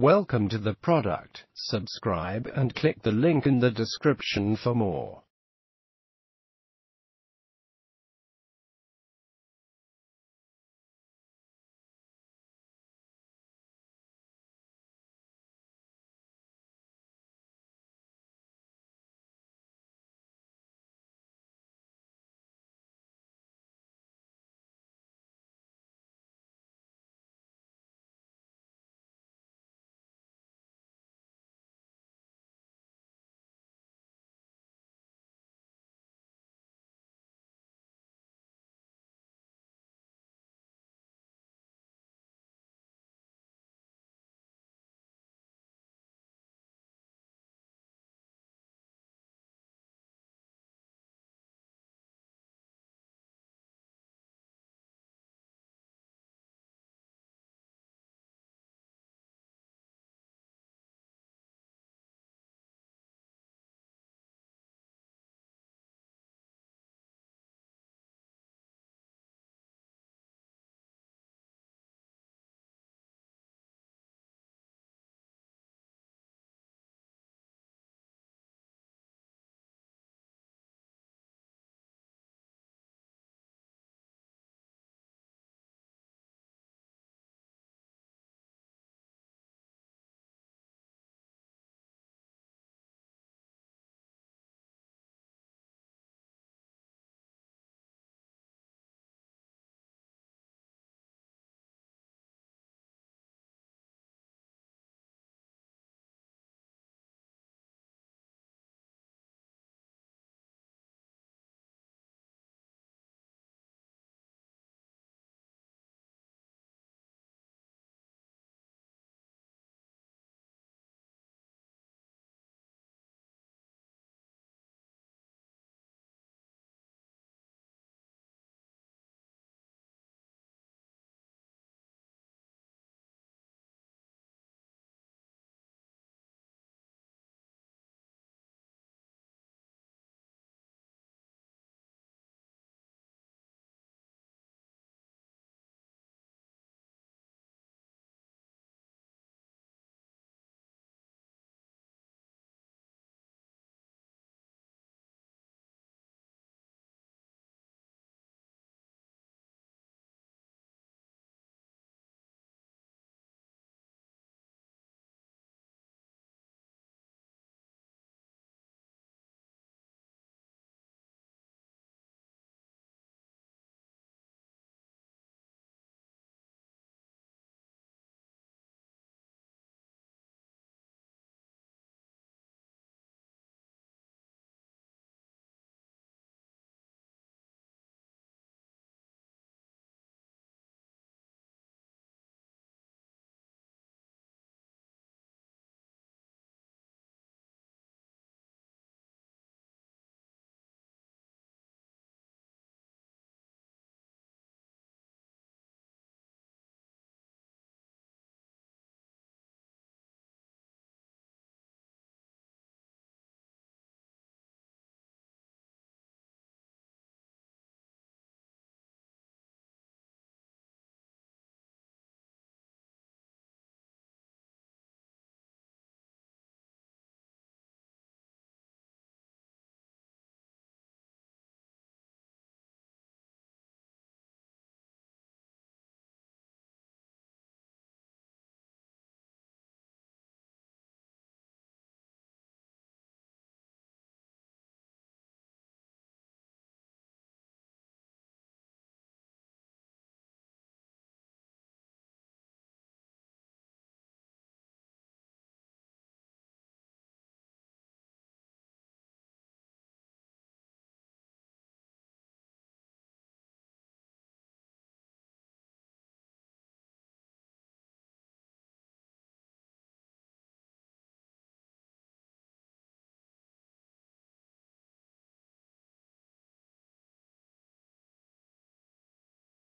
Welcome to the product, subscribe and click the link in the description for more.